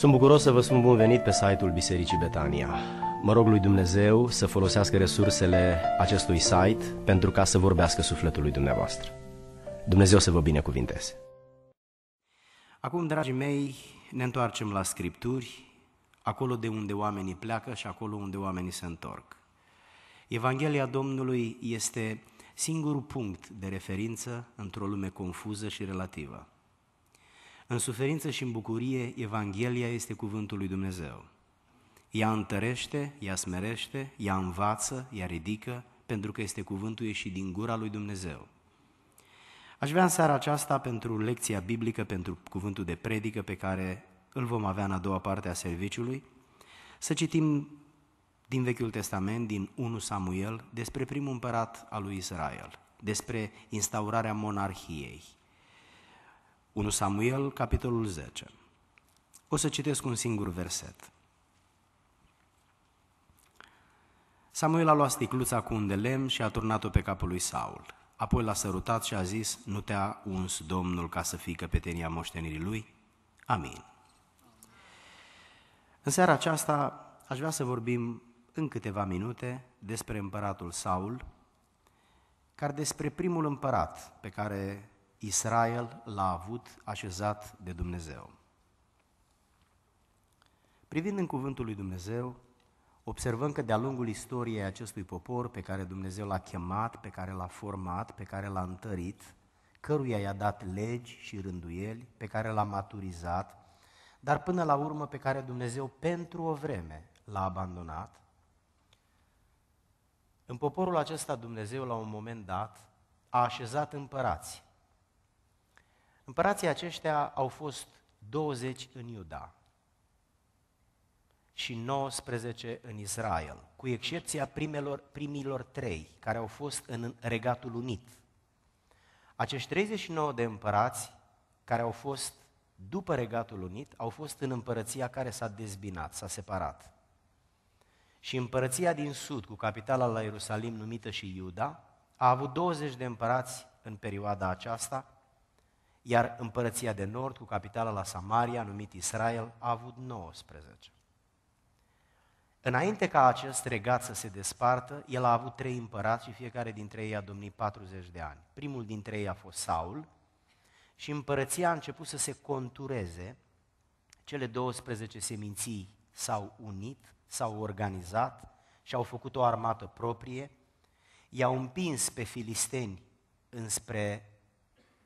Sunt bucuros să vă spun bun venit pe site-ul Bisericii Betania. Mă rog lui Dumnezeu să folosească resursele acestui site pentru ca să vorbească sufletul lui dumneavoastră. Dumnezeu să vă binecuvinteze. Acum, dragii mei, ne întoarcem la Scripturi, acolo de unde oamenii pleacă și acolo unde oamenii se întorc. Evanghelia Domnului este singurul punct de referință într-o lume confuză și relativă. În suferință și în bucurie, Evanghelia este cuvântul lui Dumnezeu. Ea întărește, ea smerește, ea învață, ea ridică, pentru că este cuvântul ieșit din gura lui Dumnezeu. Aș vrea în seara aceasta pentru lecția biblică, pentru cuvântul de predică pe care îl vom avea în a doua parte a serviciului, să citim din Vechiul Testament, din 1 Samuel, despre primul împărat al lui Israel, despre instaurarea monarhiei, 1 Samuel, capitolul 10. O să citesc un singur verset. Samuel a luat sticluța cu un de lemn și a turnat-o pe capul lui Saul. Apoi l-a sărutat și a zis, nu te-a uns Domnul ca să fii căpetenia moștenirii lui? Amin. În seara aceasta aș vrea să vorbim în câteva minute despre împăratul Saul, care despre primul împărat pe care Israel l-a avut așezat de Dumnezeu. Privind în cuvântul lui Dumnezeu, observăm că de-a lungul istoriei acestui popor pe care Dumnezeu l-a chemat, pe care l-a format, pe care l-a întărit, căruia i-a dat legi și rânduieli, pe care l-a maturizat, dar până la urmă pe care Dumnezeu pentru o vreme l-a abandonat, în poporul acesta Dumnezeu la un moment dat a așezat împărați Împărații aceștia au fost 20 în Iuda și 19 în Israel, cu excepția primelor, primilor trei care au fost în Regatul Unit. Acești 39 de împărați care au fost după Regatul Unit, au fost în împărăția care s-a dezbinat, s-a separat. Și împărăția din sud, cu capitala la Ierusalim numită și Iuda, a avut 20 de împărați în perioada aceasta, iar împărăția de nord, cu capitala la Samaria, numit Israel, a avut 19. Înainte ca acest regat să se despartă, el a avut trei împărați și fiecare dintre ei a domnit 40 de ani. Primul dintre ei a fost Saul și împărăția a început să se contureze, cele 12 seminții s-au unit, s-au organizat și au făcut o armată proprie, i-au împins pe filisteni înspre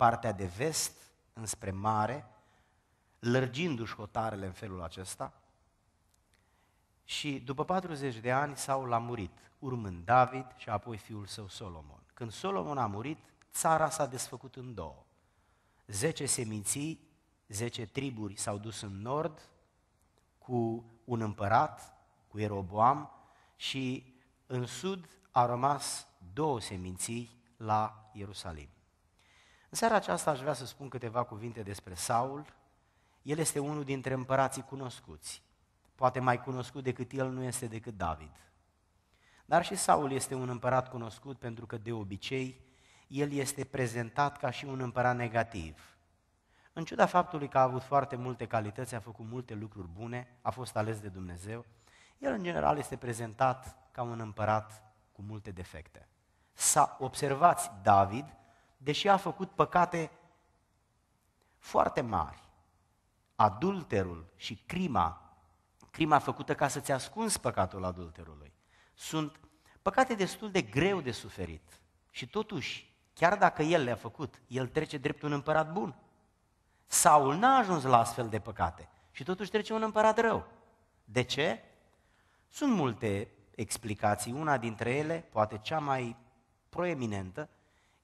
partea de vest înspre mare, lărgindu-și hotarele în felul acesta. Și după 40 de ani Saul a murit, urmând David și apoi fiul său Solomon. Când Solomon a murit, țara s-a desfăcut în două. Zece seminții, zece triburi s-au dus în nord cu un împărat, cu Eroboam, și în sud a rămas două seminții la Ierusalim. În seara aceasta aș vrea să spun câteva cuvinte despre Saul. El este unul dintre împărații cunoscuți. Poate mai cunoscut decât el nu este decât David. Dar și Saul este un împărat cunoscut pentru că de obicei el este prezentat ca și un împărat negativ. În ciuda faptului că a avut foarte multe calități, a făcut multe lucruri bune, a fost ales de Dumnezeu, el în general este prezentat ca un împărat cu multe defecte. Sa, observați David, deși a făcut păcate foarte mari. Adulterul și crima, crima făcută ca să-ți ascunzi păcatul adulterului, sunt păcate destul de greu de suferit. Și totuși, chiar dacă el le-a făcut, el trece drept un împărat bun. Saul n-a ajuns la astfel de păcate și totuși trece un împărat rău. De ce? Sunt multe explicații, una dintre ele, poate cea mai proeminentă,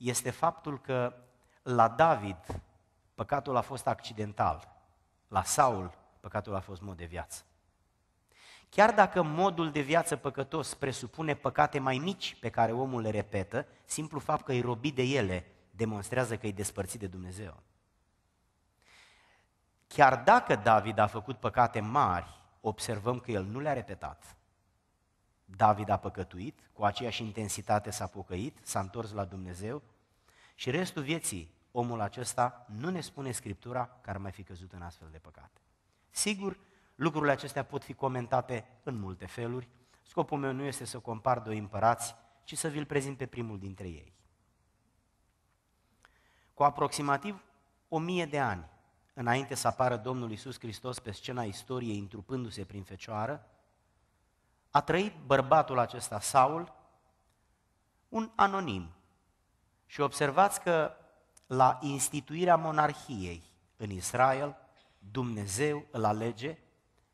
este faptul că la David păcatul a fost accidental, la Saul păcatul a fost mod de viață. Chiar dacă modul de viață păcătos presupune păcate mai mici pe care omul le repetă, simplu fapt că îi robi de ele demonstrează că e despărțit de Dumnezeu. Chiar dacă David a făcut păcate mari, observăm că el nu le-a repetat. David a păcătuit, cu aceeași intensitate s-a pocăit, s-a întors la Dumnezeu și restul vieții omul acesta nu ne spune Scriptura că ar mai fi căzut în astfel de păcate. Sigur, lucrurile acestea pot fi comentate în multe feluri. Scopul meu nu este să compar doi împărați, ci să vi-l prezint pe primul dintre ei. Cu aproximativ o mie de ani, înainte să apară Domnul Isus Hristos pe scena istoriei, întrupându-se prin fecioară, a trăit bărbatul acesta, Saul, un anonim. Și observați că la instituirea monarhiei în Israel, Dumnezeu îl alege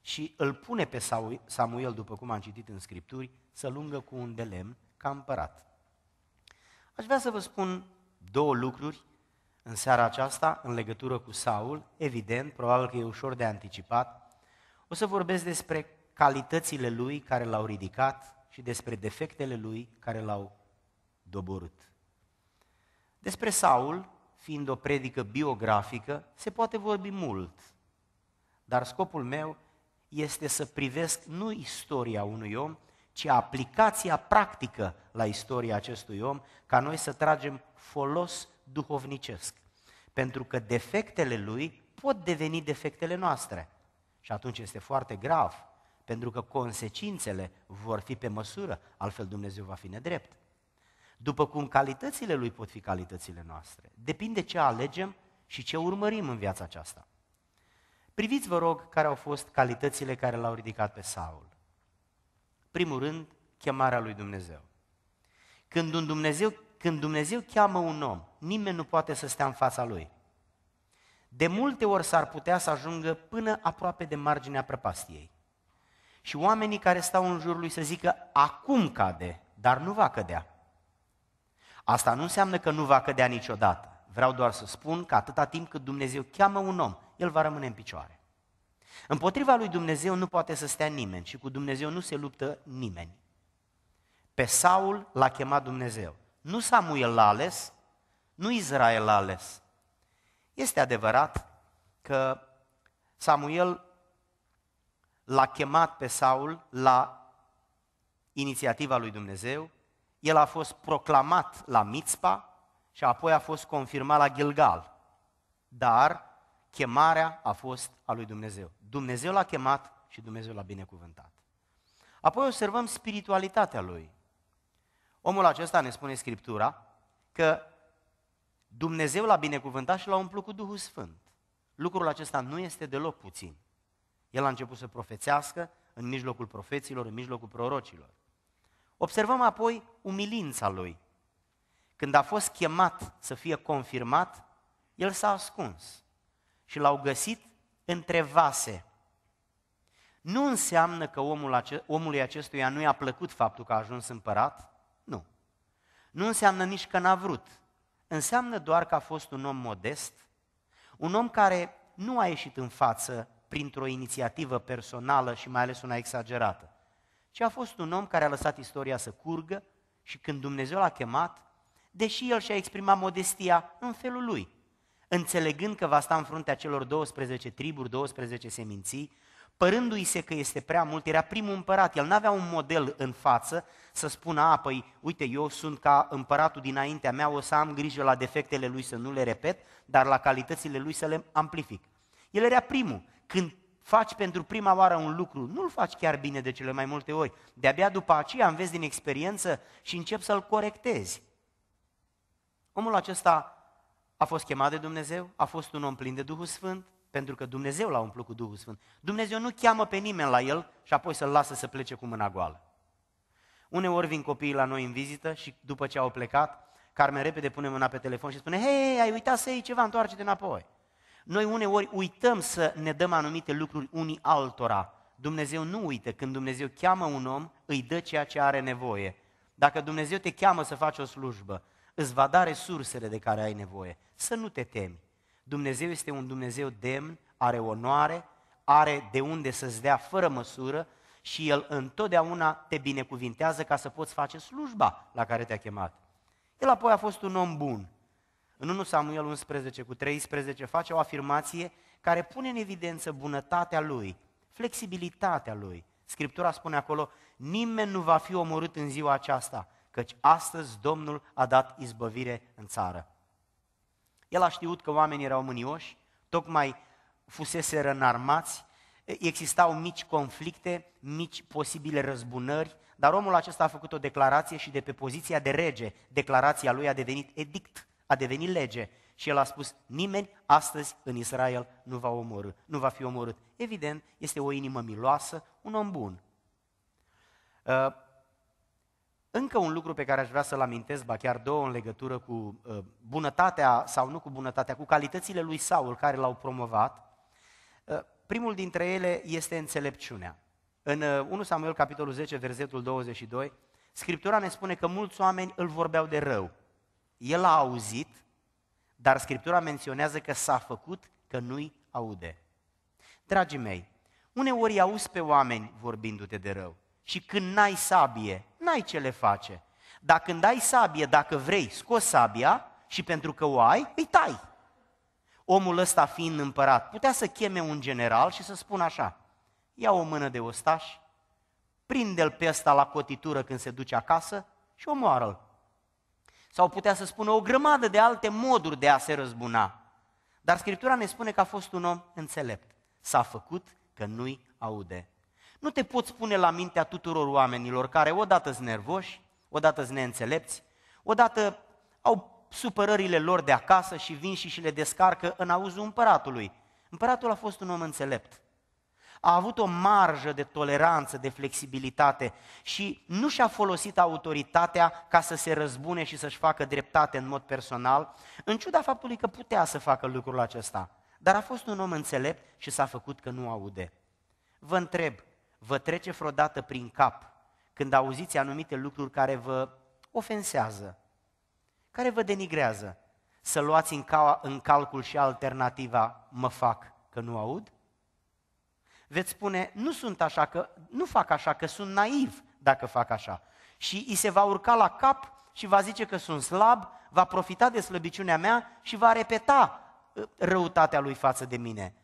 și îl pune pe Samuel, după cum am citit în Scripturi, să lungă cu un delem ca împărat. Aș vrea să vă spun două lucruri în seara aceasta în legătură cu Saul, evident, probabil că e ușor de anticipat. O să vorbesc despre calitățile lui care l-au ridicat și despre defectele lui care l-au doborât. Despre Saul, fiind o predică biografică, se poate vorbi mult, dar scopul meu este să privesc nu istoria unui om, ci aplicația practică la istoria acestui om, ca noi să tragem folos duhovnicesc. Pentru că defectele lui pot deveni defectele noastre. Și atunci este foarte grav pentru că consecințele vor fi pe măsură, altfel Dumnezeu va fi nedrept. După cum calitățile lui pot fi calitățile noastre, depinde ce alegem și ce urmărim în viața aceasta. Priviți, vă rog, care au fost calitățile care l-au ridicat pe Saul. Primul rând, chemarea lui Dumnezeu. Când, un Dumnezeu. când Dumnezeu cheamă un om, nimeni nu poate să stea în fața lui. De multe ori s-ar putea să ajungă până aproape de marginea prăpastiei și oamenii care stau în jurul lui să zică, acum cade, dar nu va cădea. Asta nu înseamnă că nu va cădea niciodată. Vreau doar să spun că atâta timp cât Dumnezeu cheamă un om, el va rămâne în picioare. Împotriva lui Dumnezeu nu poate să stea nimeni și cu Dumnezeu nu se luptă nimeni. Pe Saul l-a chemat Dumnezeu. Nu Samuel l-a ales, nu Israel l-a ales. Este adevărat că Samuel l-a chemat pe Saul la inițiativa lui Dumnezeu, el a fost proclamat la Mitzpa și apoi a fost confirmat la Gilgal. Dar chemarea a fost a lui Dumnezeu. Dumnezeu l-a chemat și Dumnezeu l-a binecuvântat. Apoi observăm spiritualitatea lui. Omul acesta, ne spune Scriptura, că Dumnezeu l-a binecuvântat și l-a umplut cu Duhul Sfânt. Lucrul acesta nu este deloc puțin. El a început să profețească în mijlocul profeților, în mijlocul prorocilor. Observăm apoi umilința lui. Când a fost chemat să fie confirmat, el s-a ascuns și l-au găsit între vase. Nu înseamnă că omul ace- omului acestuia nu i-a plăcut faptul că a ajuns împărat, nu. Nu înseamnă nici că n-a vrut. Înseamnă doar că a fost un om modest, un om care nu a ieșit în față printr-o inițiativă personală și mai ales una exagerată, ci a fost un om care a lăsat istoria să curgă și când Dumnezeu l-a chemat, deși el și-a exprimat modestia în felul lui, înțelegând că va sta în fruntea celor 12 triburi, 12 seminții, părându-i se că este prea mult, era primul împărat, el n-avea un model în față să spună, a, păi, uite, eu sunt ca împăratul dinaintea mea, o să am grijă la defectele lui să nu le repet, dar la calitățile lui să le amplific. El era primul când faci pentru prima oară un lucru, nu-l faci chiar bine de cele mai multe ori. De-abia după aceea înveți din experiență și începi să-l corectezi. Omul acesta a fost chemat de Dumnezeu, a fost un om plin de Duhul Sfânt, pentru că Dumnezeu l-a umplut cu Duhul Sfânt. Dumnezeu nu cheamă pe nimeni la el și apoi să-l lasă să plece cu mâna goală. Uneori vin copiii la noi în vizită și după ce au plecat, Carmen repede pune mâna pe telefon și spune, hei, ai uitat să iei ceva, întoarce-te înapoi. Noi uneori uităm să ne dăm anumite lucruri unii altora. Dumnezeu nu uită. Când Dumnezeu cheamă un om, îi dă ceea ce are nevoie. Dacă Dumnezeu te cheamă să faci o slujbă, îți va da resursele de care ai nevoie. Să nu te temi. Dumnezeu este un Dumnezeu demn, are onoare, are de unde să-ți dea fără măsură și El întotdeauna te binecuvintează ca să poți face slujba la care te-a chemat. El apoi a fost un om bun. În 1 Samuel 11 cu 13 face o afirmație care pune în evidență bunătatea lui, flexibilitatea lui. Scriptura spune acolo, nimeni nu va fi omorât în ziua aceasta, căci astăzi Domnul a dat izbăvire în țară. El a știut că oamenii erau mânioși, tocmai fusese înarmați, existau mici conflicte, mici posibile răzbunări, dar omul acesta a făcut o declarație și de pe poziția de rege, declarația lui a devenit edict a devenit lege și el a spus, nimeni astăzi în Israel nu va, omorâ, nu va fi omorât. Evident, este o inimă miloasă, un om bun. Uh, încă un lucru pe care aș vrea să-l amintesc, ba chiar două în legătură cu uh, bunătatea sau nu cu bunătatea, cu calitățile lui Saul care l-au promovat. Uh, primul dintre ele este înțelepciunea. În 1 Samuel capitolul 10, versetul 22, Scriptura ne spune că mulți oameni îl vorbeau de rău. El a auzit, dar Scriptura menționează că s-a făcut că nu-i aude. Dragii mei, uneori auzi pe oameni vorbindu-te de rău și când n-ai sabie, n-ai ce le face. Dar când ai sabie, dacă vrei, scoți sabia și pentru că o ai, îi tai. Omul ăsta fiind împărat, putea să cheme un general și să spună așa, ia o mână de ostași, prinde-l pe ăsta la cotitură când se duce acasă și omoară-l. Sau putea să spună o grămadă de alte moduri de a se răzbuna. Dar Scriptura ne spune că a fost un om înțelept. S-a făcut că nu-i aude. Nu te poți pune la mintea tuturor oamenilor care odată sunt nervoși, odată sunt neînțelepți, odată au supărările lor de acasă și vin și, și le descarcă în auzul împăratului. Împăratul a fost un om înțelept a avut o marjă de toleranță, de flexibilitate și nu și-a folosit autoritatea ca să se răzbune și să-și facă dreptate în mod personal, în ciuda faptului că putea să facă lucrul acesta. Dar a fost un om înțelept și s-a făcut că nu aude. Vă întreb, vă trece vreodată prin cap când auziți anumite lucruri care vă ofensează, care vă denigrează, să luați în, în calcul și alternativa mă fac că nu aud? veți spune, nu sunt așa că, nu fac așa, că sunt naiv dacă fac așa. Și îi se va urca la cap și va zice că sunt slab, va profita de slăbiciunea mea și va repeta ă, răutatea lui față de mine.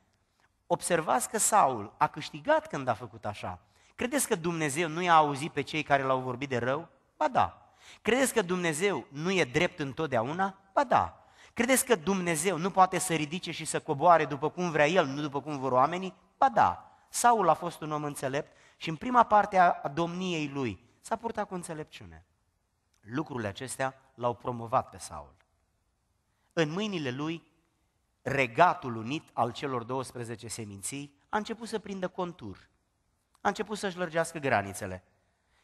Observați că Saul a câștigat când a făcut așa. Credeți că Dumnezeu nu i-a auzit pe cei care l-au vorbit de rău? Ba da. Credeți că Dumnezeu nu e drept întotdeauna? Ba da. Credeți că Dumnezeu nu poate să ridice și să coboare după cum vrea El, nu după cum vor oamenii? Ba da. Saul a fost un om înțelept și în prima parte a domniei lui s-a purtat cu înțelepciune. Lucrurile acestea l-au promovat pe Saul. În mâinile lui, regatul unit al celor 12 seminții a început să prindă contur. A început să-și lărgească granițele.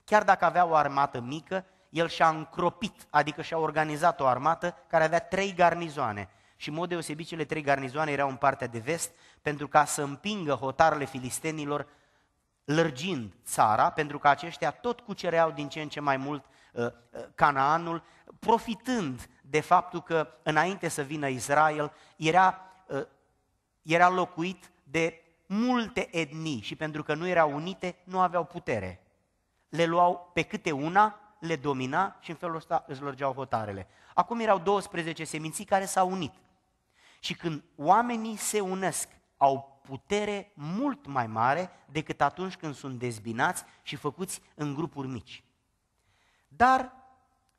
Chiar dacă avea o armată mică, el și-a încropit, adică și-a organizat o armată care avea trei garnizoane și în mod deosebit cele trei garnizoane erau în partea de vest pentru ca să împingă hotarele filistenilor lărgind țara, pentru că aceștia tot cucereau din ce în ce mai mult uh, uh, Canaanul, profitând de faptul că înainte să vină Israel era, uh, era locuit de multe etnii și pentru că nu erau unite, nu aveau putere. Le luau pe câte una, le domina și în felul ăsta își lărgeau hotarele. Acum erau 12 seminții care s-au unit. Și când oamenii se unesc, au putere mult mai mare decât atunci când sunt dezbinați și făcuți în grupuri mici. Dar,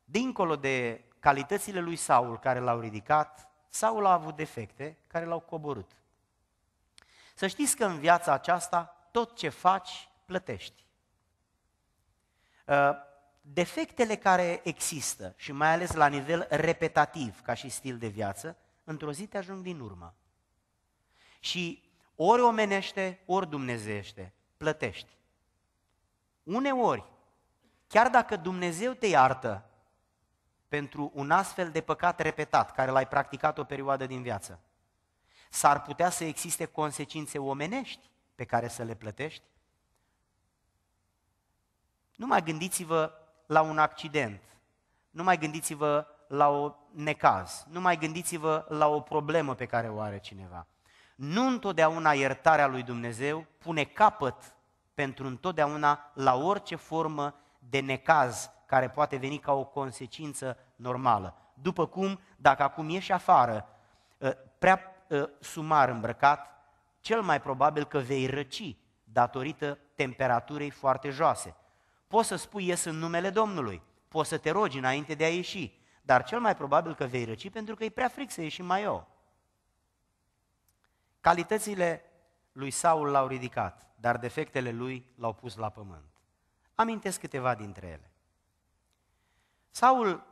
dincolo de calitățile lui Saul care l-au ridicat, Saul a avut defecte care l-au coborât. Să știți că în viața aceasta tot ce faci plătești. Uh, defectele care există și mai ales la nivel repetativ ca și stil de viață, într-o zi te ajung din urmă. Și ori omenește, ori dumnezeiește, plătești. Uneori, chiar dacă Dumnezeu te iartă pentru un astfel de păcat repetat, care l-ai practicat o perioadă din viață, s-ar putea să existe consecințe omenești pe care să le plătești? Nu mai gândiți-vă la un accident, Nu mai gândiți-vă la o necaz, nu mai gândiți-vă la o problemă pe care o are cineva. Nu întotdeauna iertarea lui Dumnezeu pune capăt pentru întotdeauna la orice formă de necaz care poate veni ca o consecință normală. După cum, dacă acum ieși afară ă, prea ă, sumar îmbrăcat, cel mai probabil că vei răci datorită temperaturii foarte joase. Poți să spui ies în numele Domnului, poți să te rogi înainte de a ieși, dar cel mai probabil că vei răci pentru că e prea fric să ieși mai eu. Calitățile lui Saul l-au ridicat, dar defectele lui l-au pus la pământ. Amintesc câteva dintre ele. Saul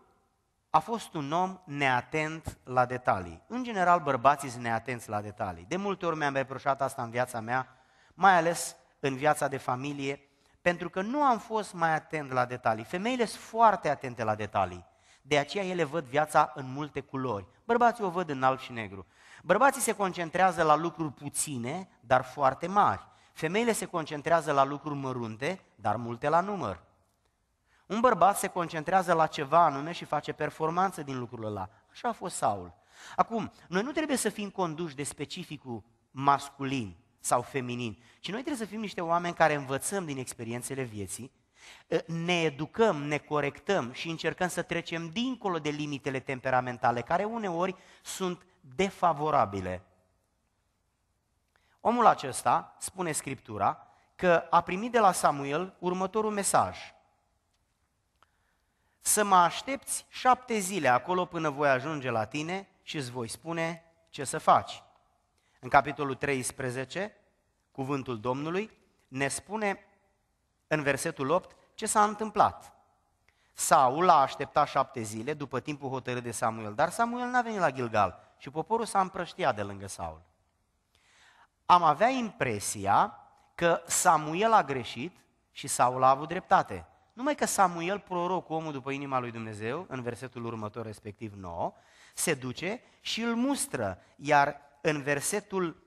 a fost un om neatent la detalii. În general, bărbații sunt neatenți la detalii. De multe ori mi-am reproșat asta în viața mea, mai ales în viața de familie, pentru că nu am fost mai atent la detalii. Femeile sunt foarte atente la detalii. De aceea ele văd viața în multe culori. Bărbații o văd în alb și negru. Bărbații se concentrează la lucruri puține, dar foarte mari. Femeile se concentrează la lucruri mărunte, dar multe la număr. Un bărbat se concentrează la ceva anume și face performanță din lucrul ăla. Așa a fost Saul. Acum, noi nu trebuie să fim conduși de specificul masculin sau feminin, ci noi trebuie să fim niște oameni care învățăm din experiențele vieții Ă, ne educăm, ne corectăm și încercăm să trecem dincolo de limitele temperamentale, care uneori sunt defavorabile. Omul acesta, spune Scriptura, că a primit de la Samuel următorul mesaj. Să mă aștepți șapte zile acolo până voi ajunge la tine și îți voi spune ce să faci. În capitolul 13, cuvântul Domnului ne spune în versetul 8 ce s-a întâmplat. Saul a așteptat șapte zile după timpul hotărât de Samuel, dar Samuel n-a venit la Gilgal și poporul s-a împrăștiat de lângă Saul. Am avea impresia că Samuel a greșit și Saul a avut dreptate. Numai că Samuel, prorocul, omul după inima lui Dumnezeu, în versetul următor, respectiv 9, se duce și îl mustră, iar în versetul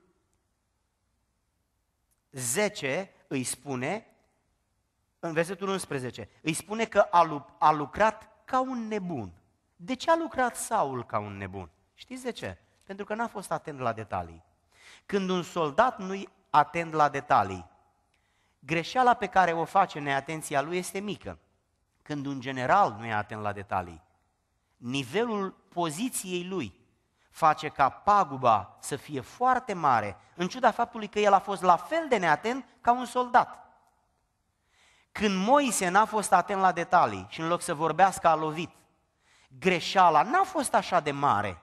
10 îi spune în versetul 11, îi spune că a, a lucrat ca un nebun. De ce a lucrat Saul ca un nebun? Știți de ce? Pentru că n-a fost atent la detalii. Când un soldat nu-i atent la detalii, greșeala pe care o face neatenția lui este mică. Când un general nu e atent la detalii, nivelul poziției lui face ca paguba să fie foarte mare, în ciuda faptului că el a fost la fel de neatent ca un soldat. Când Moise n-a fost atent la detalii și în loc să vorbească a lovit, greșeala n-a fost așa de mare,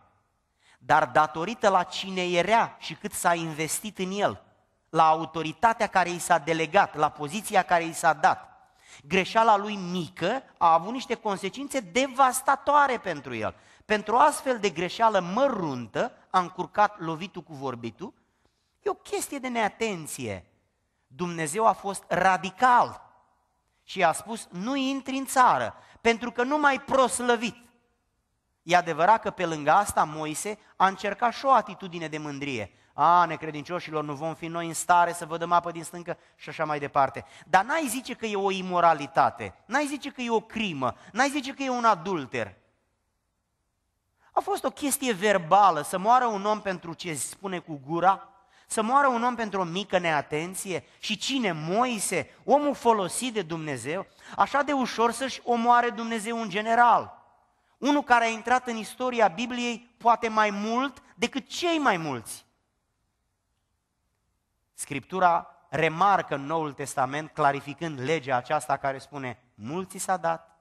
dar datorită la cine era și cât s-a investit în el, la autoritatea care i s-a delegat, la poziția care i s-a dat, greșeala lui mică a avut niște consecințe devastatoare pentru el. Pentru o astfel de greșeală măruntă, a încurcat lovitul cu vorbitul, e o chestie de neatenție. Dumnezeu a fost radical și a spus, nu intri în țară, pentru că nu mai proslăvit. E adevărat că pe lângă asta Moise a încercat și o atitudine de mândrie. A, necredincioșilor, nu vom fi noi în stare să vă dăm apă din stâncă și așa mai departe. Dar n-ai zice că e o imoralitate, n-ai zice că e o crimă, n-ai zice că e un adulter. A fost o chestie verbală, să moară un om pentru ce spune cu gura, să moară un om pentru o mică neatenție? Și cine? Moise, omul folosit de Dumnezeu? Așa de ușor să-și omoare Dumnezeu în general. Unul care a intrat în istoria Bibliei poate mai mult decât cei mai mulți. Scriptura remarcă în Noul Testament, clarificând legea aceasta care spune, mulți s-a dat,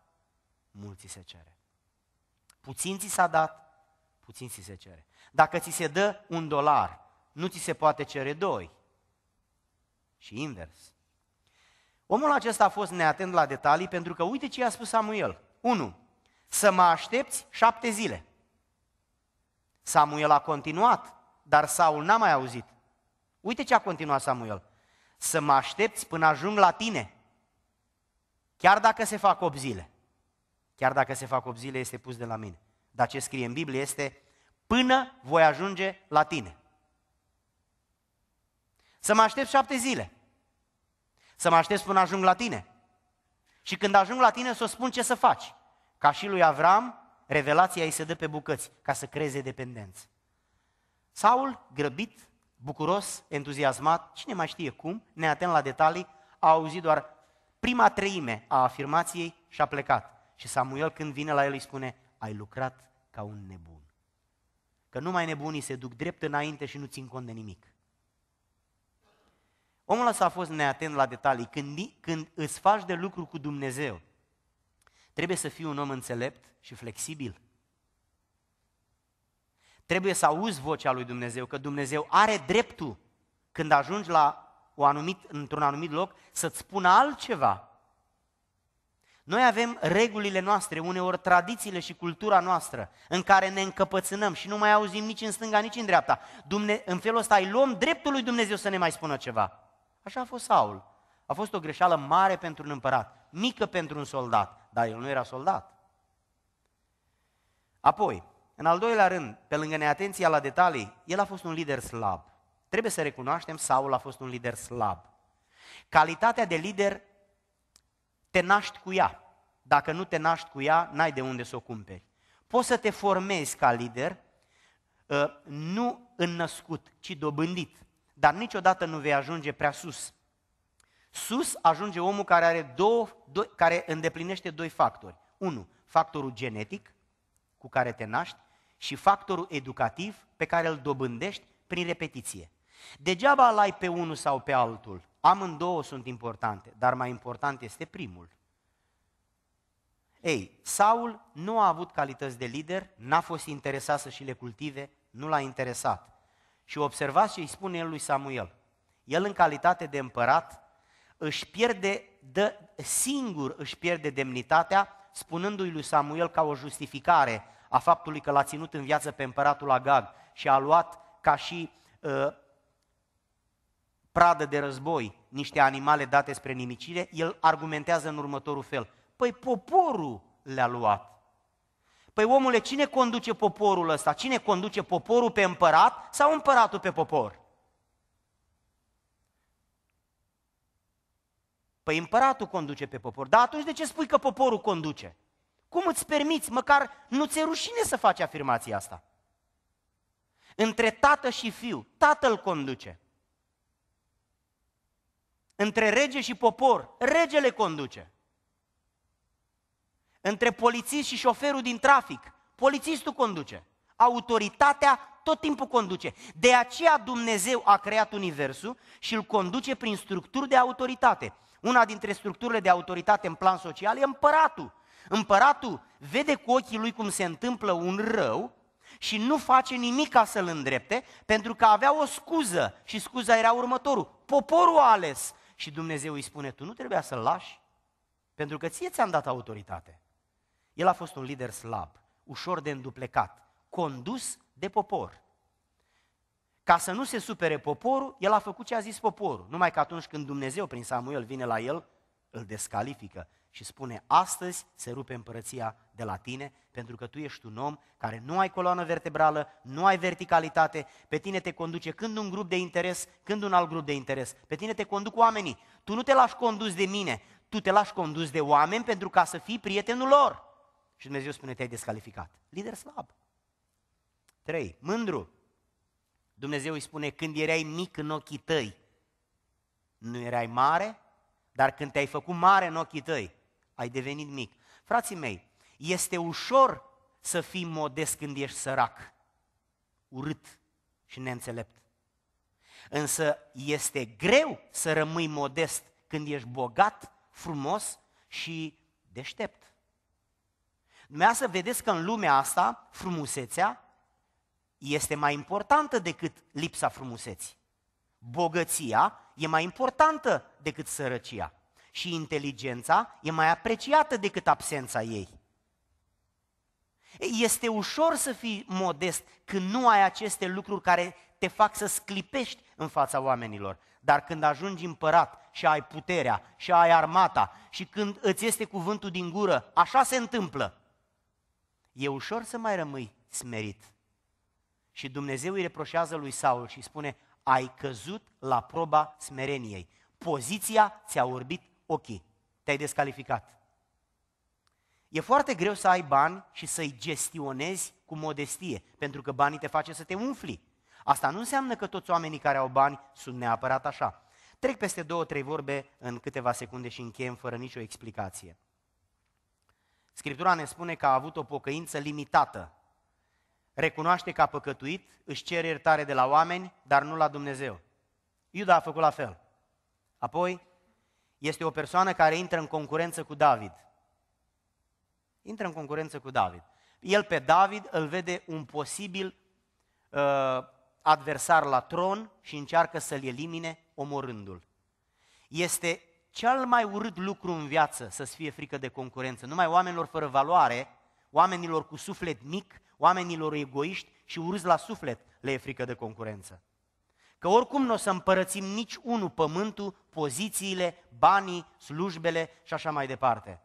mulți se cere. Puțin ți s-a dat, puțin ți se cere. Dacă ți se dă un dolar, nu ți se poate cere doi. Și invers. Omul acesta a fost neatent la detalii pentru că uite ce i-a spus Samuel. 1. Să mă aștepți șapte zile. Samuel a continuat, dar Saul n-a mai auzit. Uite ce a continuat Samuel. Să mă aștepți până ajung la tine. Chiar dacă se fac 8 zile. Chiar dacă se fac 8 zile este pus de la mine. Dar ce scrie în Biblie este până voi ajunge la tine. Să mă aștept șapte zile. Să mă aștept până ajung la tine. Și când ajung la tine să o spun ce să faci. Ca și lui Avram, revelația îi se dă pe bucăți ca să creeze dependență. Saul, grăbit, bucuros, entuziasmat, cine mai știe cum, neatent la detalii, a auzit doar prima treime a afirmației și a plecat. Și Samuel când vine la el îi spune, ai lucrat ca un nebun. Că numai nebunii se duc drept înainte și nu țin cont de nimic. Omul ăsta a fost neatent la detalii. Când, când îți faci de lucru cu Dumnezeu, trebuie să fii un om înțelept și flexibil. Trebuie să auzi vocea lui Dumnezeu, că Dumnezeu are dreptul când ajungi la o anumit, într-un anumit loc să-ți spună altceva. Noi avem regulile noastre, uneori tradițiile și cultura noastră, în care ne încăpățânăm și nu mai auzim nici în stânga, nici în dreapta. Dumne- în felul ăsta îi luăm dreptul lui Dumnezeu să ne mai spună ceva. Așa a fost Saul. A fost o greșeală mare pentru un împărat, mică pentru un soldat, dar el nu era soldat. Apoi, în al doilea rând, pe lângă neatenția la detalii, el a fost un lider slab. Trebuie să recunoaștem, Saul a fost un lider slab. Calitatea de lider te naști cu ea. Dacă nu te naști cu ea, n-ai de unde să o cumperi. Poți să te formezi ca lider, uh, nu înnăscut, ci dobândit dar niciodată nu vei ajunge prea sus. Sus ajunge omul care, are două, doi, care îndeplinește doi factori. Unu, factorul genetic cu care te naști și factorul educativ pe care îl dobândești prin repetiție. Degeaba îl ai pe unul sau pe altul. Amândouă sunt importante, dar mai important este primul. Ei, Saul nu a avut calități de lider, n-a fost interesat să și le cultive, nu l-a interesat. Și observați ce îi spune el lui Samuel. El în calitate de împărat își pierde, dă, singur își pierde demnitatea, spunându-i lui Samuel ca o justificare a faptului că l-a ținut în viață pe împăratul Agag și a luat ca și uh, pradă de război niște animale date spre nimicire, el argumentează în următorul fel. Păi poporul le-a luat. Păi omule, cine conduce poporul ăsta? Cine conduce poporul pe împărat sau împăratul pe popor? Păi împăratul conduce pe popor. Dar atunci de ce spui că poporul conduce? Cum îți permiți? Măcar nu ți-e rușine să faci afirmația asta. Între tată și fiu, tatăl conduce. Între rege și popor, regele conduce între polițist și șoferul din trafic. Polițistul conduce. Autoritatea tot timpul conduce. De aceea Dumnezeu a creat universul și îl conduce prin structuri de autoritate. Una dintre structurile de autoritate în plan social e împăratul. Împăratul vede cu ochii lui cum se întâmplă un rău și nu face nimic ca să-l îndrepte, pentru că avea o scuză și scuza era următorul. Poporul a ales și Dumnezeu îi spune, tu nu trebuia să-l lași, pentru că ție ți-am dat autoritate. El a fost un lider slab, ușor de înduplecat, condus de popor. Ca să nu se supere poporul, el a făcut ce a zis poporul. Numai că atunci când Dumnezeu prin Samuel vine la el, îl descalifică și spune, astăzi se rupe împărăția de la tine, pentru că tu ești un om care nu ai coloană vertebrală, nu ai verticalitate, pe tine te conduce când un grup de interes, când un alt grup de interes, pe tine te conduc oamenii. Tu nu te lași condus de mine, tu te lași condus de oameni pentru ca să fii prietenul lor și Dumnezeu spune te-ai descalificat. Lider slab. 3. Mândru. Dumnezeu îi spune când erai mic în ochii tăi, nu erai mare, dar când te-ai făcut mare în ochii tăi, ai devenit mic. Frații mei, este ușor să fii modest când ești sărac, urât și neînțelept. Însă este greu să rămâi modest când ești bogat, frumos și deștept să vedeți că în lumea asta frumusețea este mai importantă decât lipsa frumuseții. Bogăția e mai importantă decât sărăcia și inteligența e mai apreciată decât absența ei. Este ușor să fii modest când nu ai aceste lucruri care te fac să sclipești în fața oamenilor. Dar când ajungi împărat și ai puterea și ai armata și când îți este cuvântul din gură, așa se întâmplă e ușor să mai rămâi smerit. Și Dumnezeu îi reproșează lui Saul și spune, ai căzut la proba smereniei. Poziția ți-a orbit ochii, te-ai descalificat. E foarte greu să ai bani și să-i gestionezi cu modestie, pentru că banii te face să te umfli. Asta nu înseamnă că toți oamenii care au bani sunt neapărat așa. Trec peste două, trei vorbe în câteva secunde și încheiem fără nicio explicație. Scriptura ne spune că a avut o pocăință limitată. Recunoaște că a păcătuit, își cere iertare de la oameni, dar nu la Dumnezeu. Iuda a făcut la fel. Apoi, este o persoană care intră în concurență cu David. Intră în concurență cu David. El pe David îl vede un posibil uh, adversar la tron și încearcă să-l elimine omorându-l. Este cel mai urât lucru în viață să-ți fie frică de concurență. Numai oamenilor fără valoare, oamenilor cu suflet mic, oamenilor egoiști și urâți la suflet le e frică de concurență. Că oricum nu o să împărățim nici unul pământul, pozițiile, banii, slujbele și așa mai departe.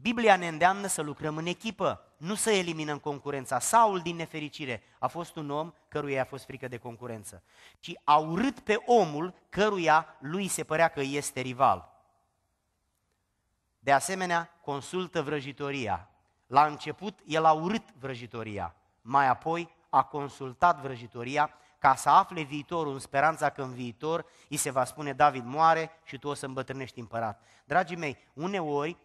Biblia ne îndeamnă să lucrăm în echipă, nu să eliminăm concurența. Saul, din nefericire, a fost un om căruia a fost frică de concurență, ci a urât pe omul căruia lui se părea că este rival. De asemenea, consultă vrăjitoria. La început, el a urât vrăjitoria, mai apoi a consultat vrăjitoria ca să afle viitorul, în speranța că în viitor îi se va spune David moare și tu o să îmbătrânești împărat. Dragii mei, uneori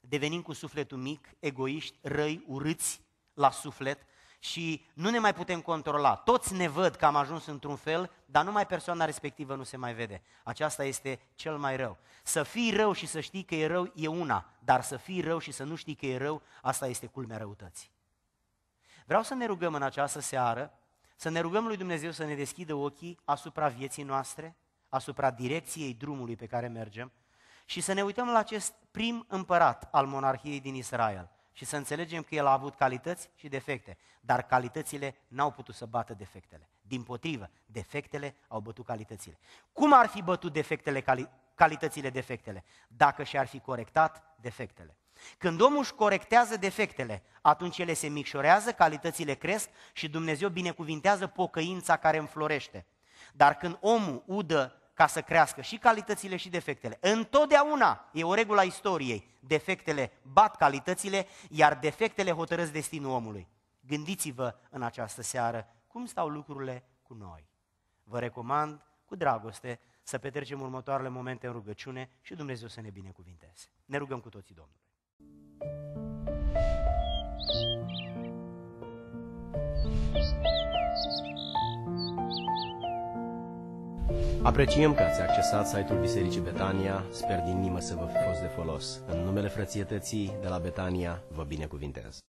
devenim cu sufletul mic, egoiști, răi, urâți la suflet și nu ne mai putem controla. Toți ne văd că am ajuns într-un fel, dar numai persoana respectivă nu se mai vede. Aceasta este cel mai rău. Să fii rău și să știi că e rău e una, dar să fii rău și să nu știi că e rău, asta este culmea răutății. Vreau să ne rugăm în această seară, să ne rugăm lui Dumnezeu să ne deschidă ochii asupra vieții noastre, asupra direcției drumului pe care mergem și să ne uităm la acest prim împărat al monarhiei din Israel – și să înțelegem că el a avut calități și defecte, dar calitățile n-au putut să bată defectele. Din potrivă, defectele au bătut calitățile. Cum ar fi bătut defectele cali- calitățile defectele? Dacă și-ar fi corectat defectele. Când omul își corectează defectele, atunci ele se micșorează, calitățile cresc și Dumnezeu binecuvintează pocăința care înflorește. Dar când omul udă ca să crească și calitățile și defectele. Întotdeauna e o regulă a istoriei. Defectele bat calitățile, iar defectele hotărăsc destinul omului. Gândiți-vă în această seară cum stau lucrurile cu noi. Vă recomand cu dragoste să petrecem următoarele momente în rugăciune și Dumnezeu să ne binecuvinteze. Ne rugăm cu toții Domnului. Thank you. Apreciem că ați accesat site-ul Bisericii Betania. Sper din inimă să vă fi fost de folos. În numele frățietății de la Betania, vă binecuvintez.